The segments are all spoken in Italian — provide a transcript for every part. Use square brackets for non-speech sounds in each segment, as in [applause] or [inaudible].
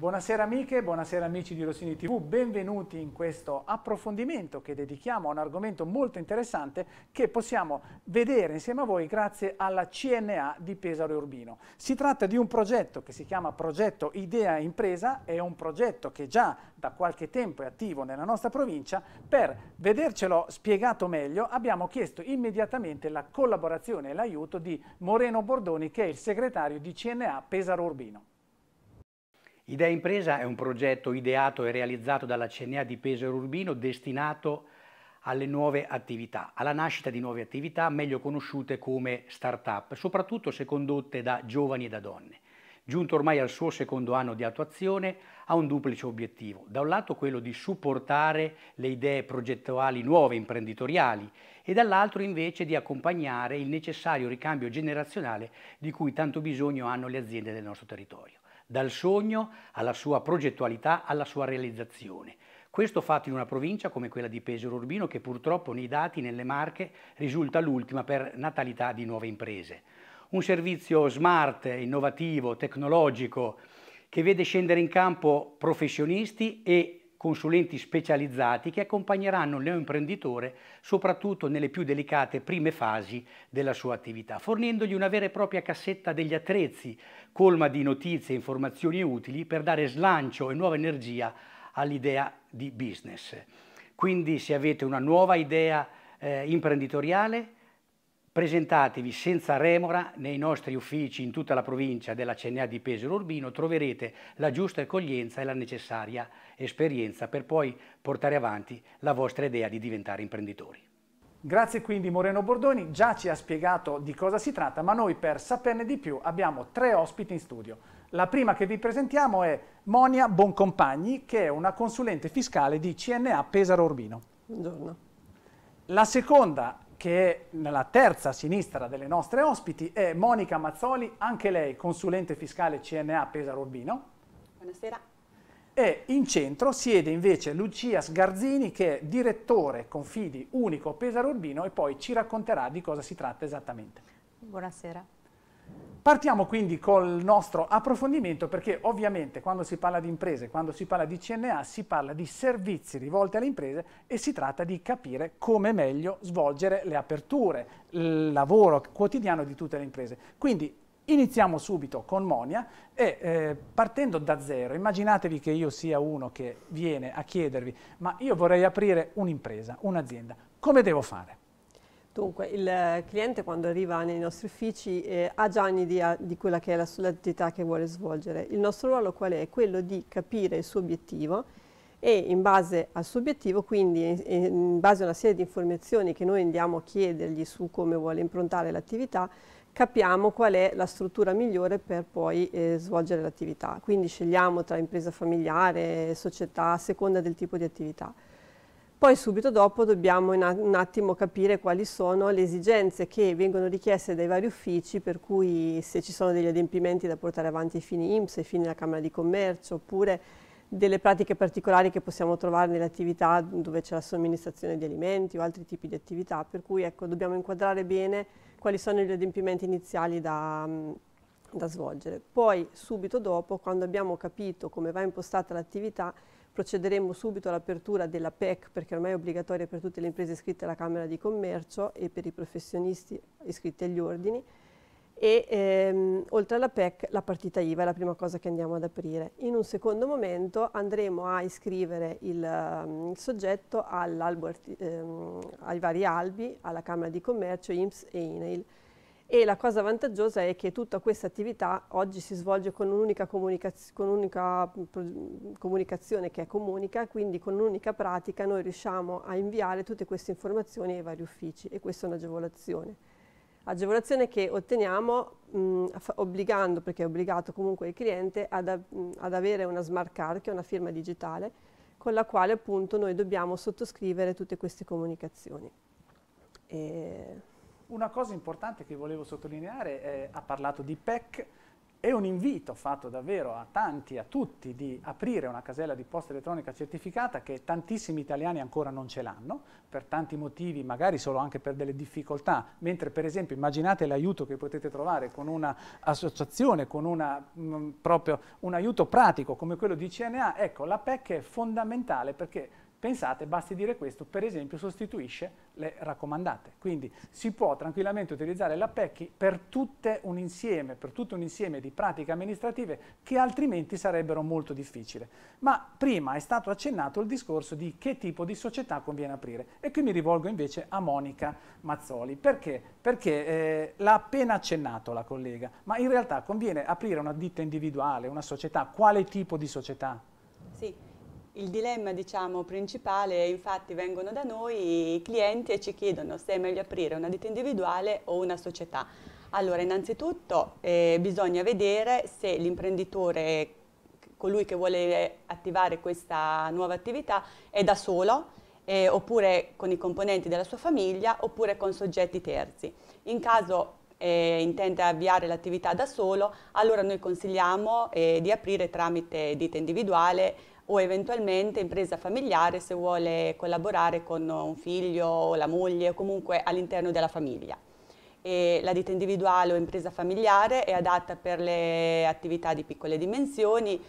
Buonasera amiche, buonasera amici di Rossini TV, benvenuti in questo approfondimento che dedichiamo a un argomento molto interessante che possiamo vedere insieme a voi grazie alla CNA di Pesaro e Urbino. Si tratta di un progetto che si chiama Progetto Idea Impresa, è un progetto che già da qualche tempo è attivo nella nostra provincia. Per vedercelo spiegato meglio abbiamo chiesto immediatamente la collaborazione e l'aiuto di Moreno Bordoni che è il segretario di CNA Pesaro Urbino. Idea Impresa è un progetto ideato e realizzato dalla CNA di Pesaro Urbino destinato alle nuove attività, alla nascita di nuove attività meglio conosciute come start-up, soprattutto se condotte da giovani e da donne. Giunto ormai al suo secondo anno di attuazione, ha un duplice obiettivo. Da un lato quello di supportare le idee progettuali nuove, imprenditoriali, e dall'altro invece di accompagnare il necessario ricambio generazionale di cui tanto bisogno hanno le aziende del nostro territorio dal sogno alla sua progettualità, alla sua realizzazione. Questo fatto in una provincia come quella di Pesaro Urbino che purtroppo nei dati nelle Marche risulta l'ultima per natalità di nuove imprese. Un servizio smart, innovativo, tecnologico che vede scendere in campo professionisti e consulenti specializzati che accompagneranno il neoimprenditore soprattutto nelle più delicate prime fasi della sua attività, fornendogli una vera e propria cassetta degli attrezzi, colma di notizie e informazioni utili per dare slancio e nuova energia all'idea di business. Quindi se avete una nuova idea eh, imprenditoriale, Presentatevi senza remora nei nostri uffici in tutta la provincia della CNA di Pesaro Urbino, troverete la giusta accoglienza e la necessaria esperienza per poi portare avanti la vostra idea di diventare imprenditori. Grazie quindi Moreno Bordoni, già ci ha spiegato di cosa si tratta, ma noi per saperne di più abbiamo tre ospiti in studio. La prima che vi presentiamo è Monia Boncompagni, che è una consulente fiscale di CNA Pesaro Urbino. Buongiorno. La seconda che è nella terza sinistra delle nostre ospiti è Monica Mazzoli, anche lei consulente fiscale CNA Pesaro Urbino. Buonasera. E in centro siede invece Lucia Sgarzini che è direttore Confidi Unico Pesaro Urbino e poi ci racconterà di cosa si tratta esattamente. Buonasera. Partiamo quindi col nostro approfondimento perché ovviamente quando si parla di imprese, quando si parla di CNA, si parla di servizi rivolti alle imprese e si tratta di capire come meglio svolgere le aperture, il lavoro quotidiano di tutte le imprese. Quindi iniziamo subito con Monia e eh, partendo da zero, immaginatevi che io sia uno che viene a chiedervi ma io vorrei aprire un'impresa, un'azienda, come devo fare? Dunque, il cliente quando arriva nei nostri uffici eh, ha già un'idea di quella che è la l'attività che vuole svolgere. Il nostro ruolo qual è? Quello di capire il suo obiettivo e in base al suo obiettivo, quindi eh, in base a una serie di informazioni che noi andiamo a chiedergli su come vuole improntare l'attività, capiamo qual è la struttura migliore per poi eh, svolgere l'attività. Quindi scegliamo tra impresa familiare, società, a seconda del tipo di attività. Poi subito dopo dobbiamo un attimo capire quali sono le esigenze che vengono richieste dai vari uffici, per cui se ci sono degli adempimenti da portare avanti ai fini IMSS, ai fini della Camera di Commercio, oppure delle pratiche particolari che possiamo trovare nelle attività dove c'è la somministrazione di alimenti o altri tipi di attività, per cui ecco, dobbiamo inquadrare bene quali sono gli adempimenti iniziali da, da svolgere. Poi subito dopo, quando abbiamo capito come va impostata l'attività, procederemo subito all'apertura della PEC perché ormai è obbligatoria per tutte le imprese iscritte alla Camera di Commercio e per i professionisti iscritti agli ordini e ehm, oltre alla PEC la partita IVA è la prima cosa che andiamo ad aprire. In un secondo momento andremo a iscrivere il, um, il soggetto ehm, ai vari albi, alla Camera di Commercio, IMSS e INAIL e la cosa vantaggiosa è che tutta questa attività oggi si svolge con un'unica comunicaz un comunicazione che è comunica, quindi con un'unica pratica noi riusciamo a inviare tutte queste informazioni ai vari uffici e questa è un'agevolazione. Agevolazione che otteniamo mh, obbligando, perché è obbligato comunque il cliente, ad, mh, ad avere una smart card, che è una firma digitale, con la quale appunto noi dobbiamo sottoscrivere tutte queste comunicazioni. E una cosa importante che volevo sottolineare, è, ha parlato di PEC, è un invito fatto davvero a tanti, a tutti, di aprire una casella di posta elettronica certificata che tantissimi italiani ancora non ce l'hanno, per tanti motivi, magari solo anche per delle difficoltà, mentre per esempio immaginate l'aiuto che potete trovare con un'associazione, con una, mh, mm, proprio un aiuto pratico come quello di CNA, ecco la PEC è fondamentale perché Pensate, basti dire questo, per esempio sostituisce le raccomandate. Quindi si può tranquillamente utilizzare la PECI per, insieme, per tutto un insieme di pratiche amministrative che altrimenti sarebbero molto difficili. Ma prima è stato accennato il discorso di che tipo di società conviene aprire e qui mi rivolgo invece a Monica Mazzoli. Perché? Perché eh, l'ha appena accennato la collega, ma in realtà conviene aprire una ditta individuale, una società, quale tipo di società? Il dilemma diciamo, principale, infatti, vengono da noi i clienti e ci chiedono se è meglio aprire una ditta individuale o una società. Allora, innanzitutto eh, bisogna vedere se l'imprenditore, colui che vuole attivare questa nuova attività, è da solo, eh, oppure con i componenti della sua famiglia, oppure con soggetti terzi. In caso eh, intende avviare l'attività da solo, allora noi consigliamo eh, di aprire tramite ditta individuale, o eventualmente impresa familiare se vuole collaborare con un figlio o la moglie o comunque all'interno della famiglia. E la ditta individuale o impresa familiare è adatta per le attività di piccole dimensioni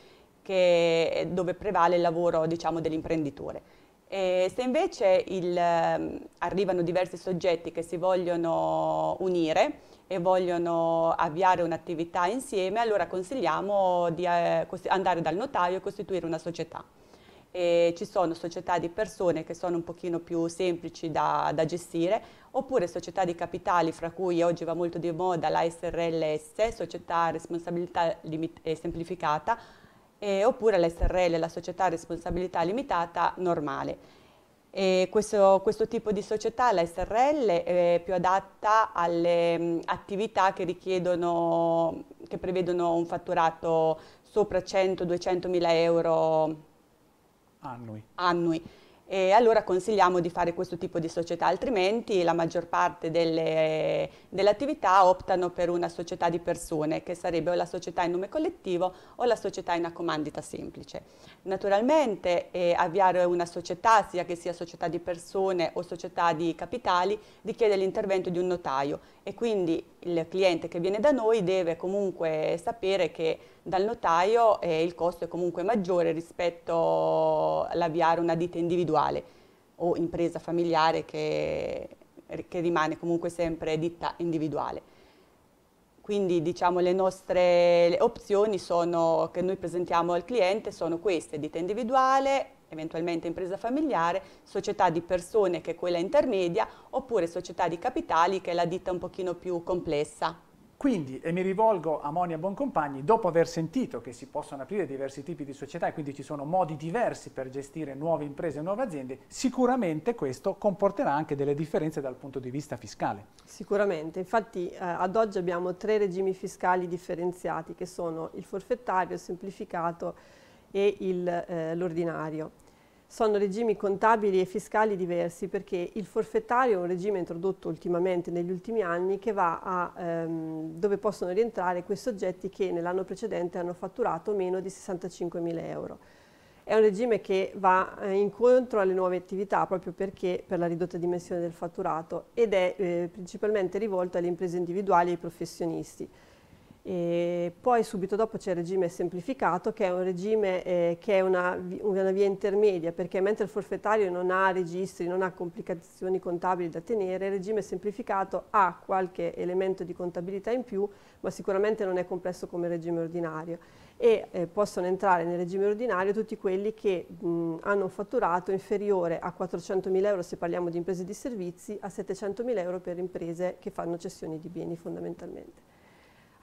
che, dove prevale il lavoro diciamo, dell'imprenditore. E se invece il, ehm, arrivano diversi soggetti che si vogliono unire, e vogliono avviare un'attività insieme, allora consigliamo di eh, andare dal notaio e costituire una società. E ci sono società di persone che sono un pochino più semplici da, da, gestire, oppure società di capitali, fra cui oggi va molto di moda la SRLS, società a responsabilità limit- eh, semplificata, eh, oppure la SRL, la società a responsabilità limitata normale. E questo, questo, tipo di società, la SRL, è più adatta alle mm, attività che richiedono, che prevedono un fatturato sopra 100-200 mila euro annui. annui. E allora consigliamo di fare questo tipo di società, altrimenti la maggior parte delle, delle attività optano per una società di persone, che sarebbe o la società in nome collettivo o la società in accomandita semplice. Naturalmente eh, avviare una società, sia che sia società di persone o società di capitali, richiede l'intervento di un notaio e quindi il cliente che viene da noi deve comunque sapere che dal notaio eh, il costo è comunque maggiore rispetto all'avviare una ditta individuale o impresa familiare che, che rimane comunque sempre ditta individuale. Quindi diciamo le nostre opzioni sono, che noi presentiamo al cliente sono queste, ditta individuale eventualmente impresa familiare, società di persone che è quella intermedia oppure società di capitali che è la ditta un pochino più complessa. Quindi, e mi rivolgo a Monia Boncompagni, dopo aver sentito che si possono aprire diversi tipi di società e quindi ci sono modi diversi per gestire nuove imprese e nuove aziende, sicuramente questo comporterà anche delle differenze dal punto di vista fiscale. Sicuramente, infatti eh, ad oggi abbiamo tre regimi fiscali differenziati che sono il forfettario, il semplificato e eh, l'ordinario sono regimi contabili e fiscali diversi perché il forfettario è un regime introdotto ultimamente negli ultimi anni che va a ehm, dove possono rientrare quei soggetti che nell'anno precedente hanno fatturato meno di 65.000 euro. È un regime che va eh, incontro alle nuove attività proprio perché per la ridotta dimensione del fatturato ed è eh, principalmente rivolto alle imprese individuali e ai professionisti. E poi subito dopo c'è il regime semplificato che è un regime eh, che è una, una, via intermedia perché mentre il forfettario non ha registri, non ha complicazioni contabili da tenere, il regime semplificato ha qualche elemento di contabilità in più ma sicuramente non è complesso come il regime ordinario e eh, possono entrare nel regime ordinario tutti quelli che mh, hanno un fatturato inferiore a 400.000 euro se parliamo di imprese di servizi, a 700.000 euro per imprese che fanno cessioni di beni fondamentalmente.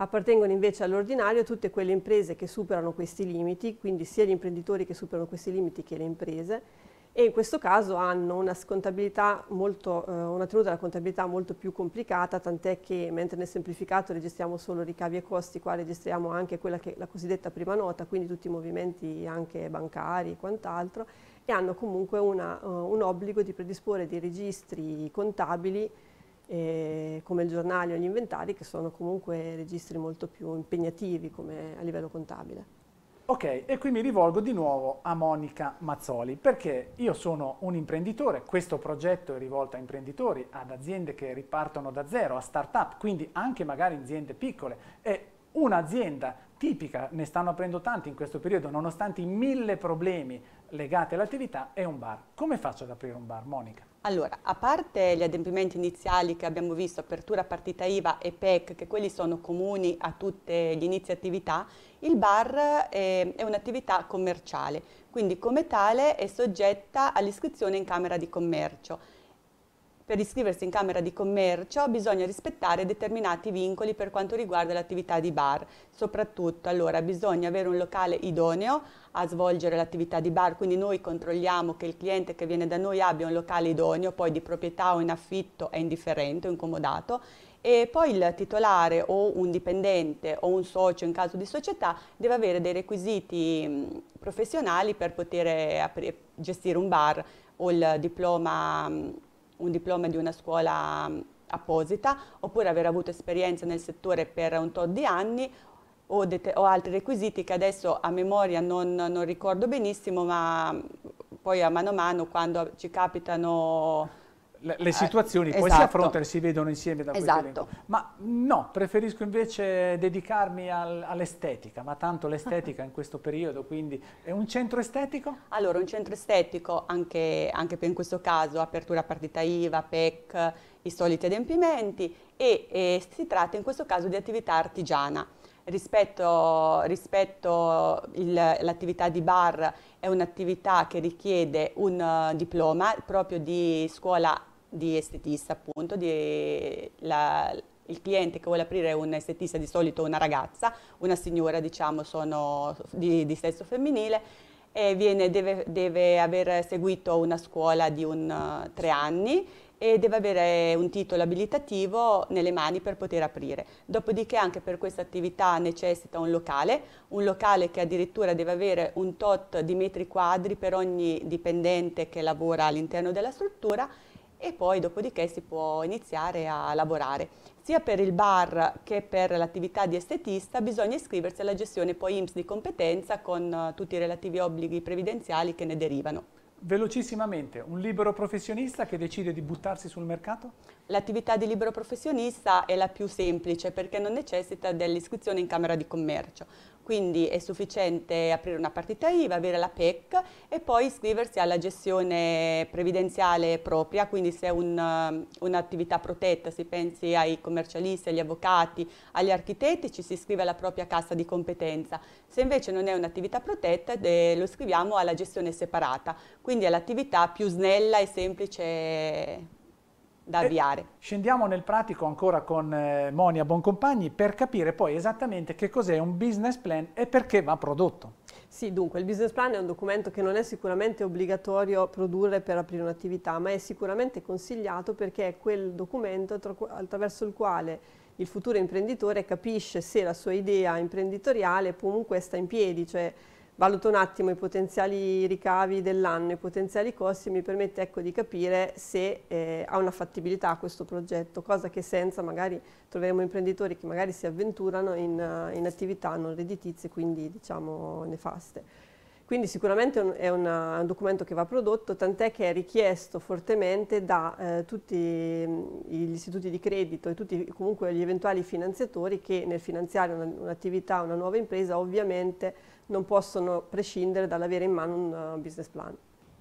Appartengono invece all'ordinario tutte quelle imprese che superano questi limiti, quindi sia gli imprenditori che superano questi limiti che le imprese, e in questo caso hanno una, molto, eh, una tenuta della contabilità molto più complicata, tant'è che mentre nel semplificato registriamo solo ricavi e costi, qua registriamo anche quella che la cosiddetta prima nota, quindi tutti i movimenti anche bancari e quant'altro, e hanno comunque una, uh, un obbligo di predisporre dei registri contabili eh, come il giornale o gli inventari che sono comunque registri molto più impegnativi a livello contabile. Ok, e qui mi rivolgo di nuovo a Monica Mazzoli, perché io sono un imprenditore, questo progetto è rivolto a imprenditori, ad aziende che ripartono da zero, a start-up, quindi anche magari aziende piccole, e un'azienda tipica, ne stanno aprendo tanti in questo periodo, nonostante i mille problemi legati all'attività, è un bar. Come faccio ad aprire un bar, Monica? Allora, a parte gli adempimenti iniziali che abbiamo visto, apertura partita IVA e PEC, che quelli sono comuni a tutte gli inizi attività, il bar è, è un'attività commerciale, quindi come tale è soggetta all'iscrizione in Camera di Commercio per iscriversi in Camera di Commercio bisogna rispettare determinati vincoli per quanto riguarda l'attività di bar. Soprattutto, allora, bisogna avere un locale idoneo a svolgere l'attività di bar, quindi noi controlliamo che il cliente che viene da noi abbia un locale idoneo, poi di proprietà o in affitto è indifferente o incomodato e poi il titolare o un dipendente o un socio in caso di società deve avere dei requisiti mm, professionali per poter gestire un bar o il diploma mm, un diploma di una scuola mm, apposita, oppure aver avuto esperienza nel settore per un tot di anni o, o altri requisiti che adesso a memoria non, non ricordo benissimo, ma mm, poi a mano a mano quando ci capitano le, le, eh, situazioni eh, poi esatto. si affrontano e si vedono insieme da esatto. questo elenco. Ma no, preferisco invece dedicarmi al, all'estetica, ma tanto l'estetica in questo periodo, quindi è un centro estetico? Allora, un centro estetico anche, anche per in questo caso apertura partita IVA, PEC, i soliti adempimenti e, e si tratta in questo caso di attività artigiana rispetto, rispetto all'attività di bar è un'attività che richiede un uh, diploma proprio di scuola di estetista appunto, di la, il cliente che vuole aprire un estetista di solito una ragazza, una signora diciamo sono di, di sesso femminile e viene, deve, deve, aver seguito una scuola di un, uh, tre anni e deve avere un titolo abilitativo nelle mani per poter aprire. Dopodiché anche per questa attività necessita un locale, un locale che addirittura deve avere un tot di metri quadri per ogni dipendente che lavora all'interno della struttura e poi dopodiché si può iniziare a lavorare. Sia per il bar che per l'attività di estetista bisogna iscriversi alla gestione poi IMSS di competenza con eh, tutti i relativi obblighi previdenziali che ne derivano. Velocissimamente, un libero professionista che decide di buttarsi sul mercato? L'attività di libero professionista è la più semplice perché non necessita dell'iscrizione in Camera di Commercio. Quindi è sufficiente aprire una partita IVA, avere la PEC e poi iscriversi alla gestione previdenziale propria, quindi se è un, um, un'attività protetta, si pensi ai commercialisti, agli avvocati, agli architetti, ci si iscrive alla propria cassa di competenza. Se invece non è un'attività protetta, lo iscriviamo alla gestione separata, quindi è l'attività più snella e semplice da avviare. E scendiamo nel pratico ancora con eh, Monia Boncompagni per capire poi esattamente che cos'è un business plan e perché va prodotto. Sì, dunque il business plan è un documento che non è sicuramente obbligatorio produrre per aprire un'attività, ma è sicuramente consigliato perché è quel documento attraverso il quale il futuro imprenditore capisce se la sua idea imprenditoriale comunque sta in piedi, cioè valuto un attimo i potenziali ricavi dell'anno, i potenziali costi, e mi permette ecco, di capire se eh, ha una fattibilità questo progetto, cosa che senza magari troveremo imprenditori che magari si avventurano in, in attività non redditizie, quindi diciamo nefaste. Quindi sicuramente è un, è un documento che va prodotto, tant'è che è richiesto fortemente da eh, tutti mm, gli istituti di credito e tutti comunque gli eventuali finanziatori che nel finanziare un'attività, una nuova impresa, ovviamente non possono prescindere dall'avere in mano un eh, business plan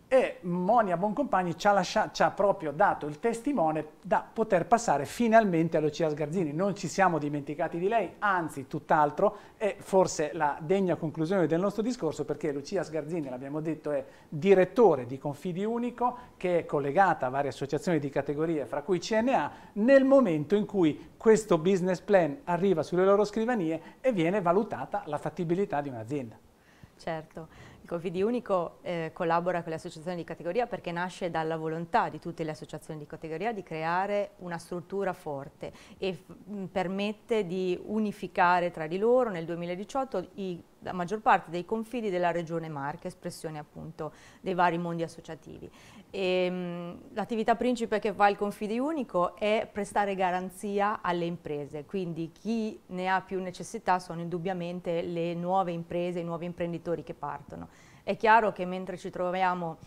e Monia Boncompagni ci ha, lasciato, ci ha, proprio dato il testimone da poter passare finalmente a Lucia Sgarzini. Non ci siamo dimenticati di lei, anzi tutt'altro, è forse la degna conclusione del nostro discorso perché Lucia Sgarzini, l'abbiamo detto, è direttore di Confidi Unico che è collegata a varie associazioni di categorie, fra cui CNA, nel momento in cui questo business plan arriva sulle loro scrivanie e viene valutata la fattibilità di un'azienda. Certo. Confidi ecco, eh, collabora con le associazioni di categoria perché nasce dalla volontà di tutte le associazioni di categoria di creare una struttura forte e permette di unificare tra di loro nel 2018 i la maggior parte dei confini della regione Marche, espressione appunto dei vari mondi associativi. Ehm, l'attività principe che fa il confide unico è prestare garanzia alle imprese, quindi chi ne ha più necessità sono indubbiamente le nuove imprese, i nuovi imprenditori che partono. È chiaro che mentre ci troviamo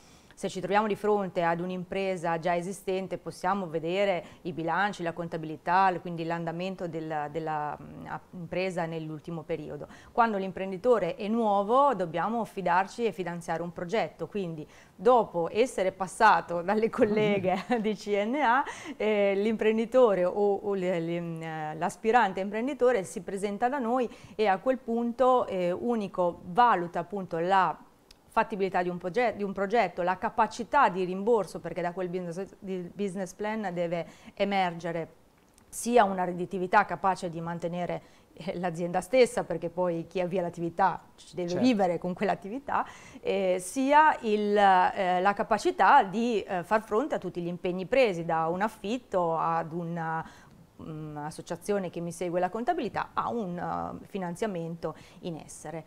se ci troviamo di fronte ad un'impresa già esistente possiamo vedere i bilanci, la contabilità, quindi l'andamento dell'impresa mm, nell'ultimo periodo. Quando l'imprenditore è nuovo dobbiamo fidarci e finanziare un progetto, quindi dopo essere passato dalle colleghe [laughs] di CNA, eh, l'imprenditore o, o mm, l'aspirante imprenditore si presenta da noi e a quel punto eh, Unico valuta appunto la fattibilità di un, di un, progetto, la capacità di rimborso, perché da quel business, business plan deve emergere sia una redditività capace di mantenere eh, l'azienda stessa, perché poi chi avvia l'attività ci deve certo. vivere con quell'attività, eh, sia il, eh, la capacità di eh, far fronte a tutti gli impegni presi, da un affitto ad un'associazione mm, um, che mi segue la contabilità a un uh, finanziamento in essere.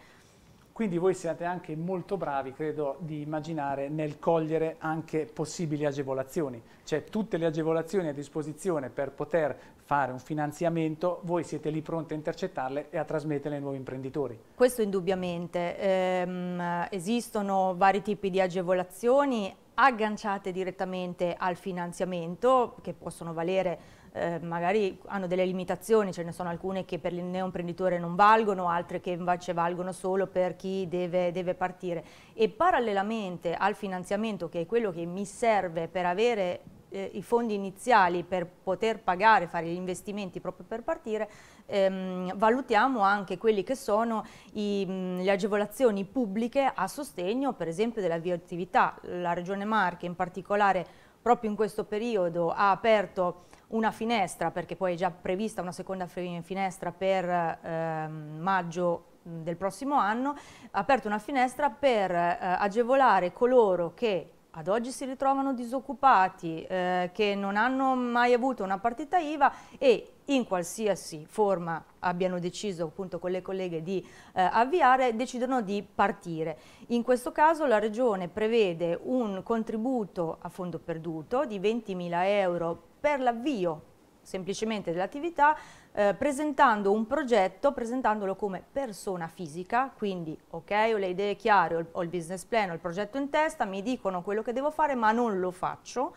Quindi voi siete anche molto bravi, credo, di immaginare nel cogliere anche possibili agevolazioni. Cioè tutte le agevolazioni a disposizione per poter fare un finanziamento, voi siete lì pronti a intercettarle e a trasmetterle ai nuovi imprenditori. Questo indubbiamente. Ehm, esistono vari tipi di agevolazioni agganciate direttamente al finanziamento, che possono valere eh, magari hanno delle limitazioni, ce ne sono alcune che per il neoimprenditore non valgono, altre che invece valgono solo per chi deve, deve partire. E parallelamente al finanziamento, che è quello che mi serve per avere eh, i fondi iniziali per poter pagare, fare gli investimenti proprio per partire, ehm, valutiamo anche quelli che sono i, mh, mm, le agevolazioni pubbliche a sostegno per esempio della bioattività. La Regione Marche in particolare proprio in questo periodo ha aperto una finestra, perché poi è già prevista una seconda finestra per ehm, maggio del prossimo anno, ha aperto una finestra per eh, agevolare coloro che ad oggi si ritrovano disoccupati, eh, che non hanno mai avuto una partita IVA e in qualsiasi forma abbiano deciso appunto con le colleghe di eh, avviare, decidono di partire. In questo caso la Regione prevede un contributo a fondo perduto di 20.000 euro per l'avvio semplicemente dell'attività eh, presentando un progetto, presentandolo come persona fisica, quindi ok ho le idee chiare, ho il, ho il business plan, ho il progetto in testa, mi dicono quello che devo fare ma non lo faccio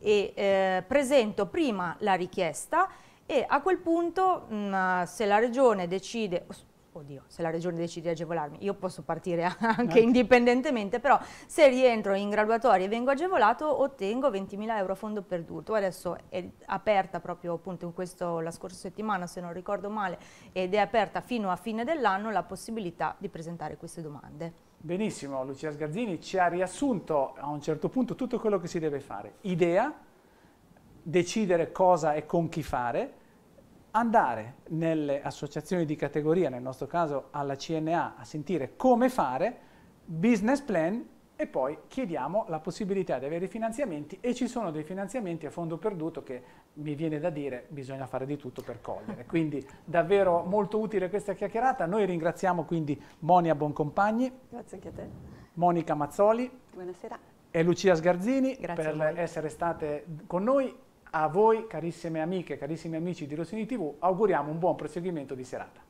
e eh, presento prima la richiesta e a quel punto mh, mm, se la regione decide oddio, se la regione decide di agevolarmi, io posso partire [laughs] anche indipendentemente, però se rientro in graduatoria e vengo agevolato ottengo 20.000 euro fondo perduto. Adesso è aperta proprio appunto in questo, la scorsa settimana, se non ricordo male, ed è aperta fino a fine dell'anno la possibilità di presentare queste domande. Benissimo, Lucia Sgarzini ci ha riassunto a un certo punto tutto quello che si deve fare. Idea, decidere cosa e con chi fare, andare nelle associazioni di categoria, nel nostro caso alla CNA, a sentire come fare business plan e poi chiediamo la possibilità di avere finanziamenti e ci sono dei finanziamenti a fondo perduto che mi viene da dire bisogna fare di tutto per cogliere. [laughs] Quindi davvero molto utile questa chiacchierata. Noi ringraziamo quindi Monia Boncompagni. Grazie anche a te. Monica Mazzoli. Buonasera. E Lucia Sgarzini Grazie per essere state con noi a voi, carissime amiche, carissimi amici di Rossini TV, auguriamo un buon proseguimento di serata.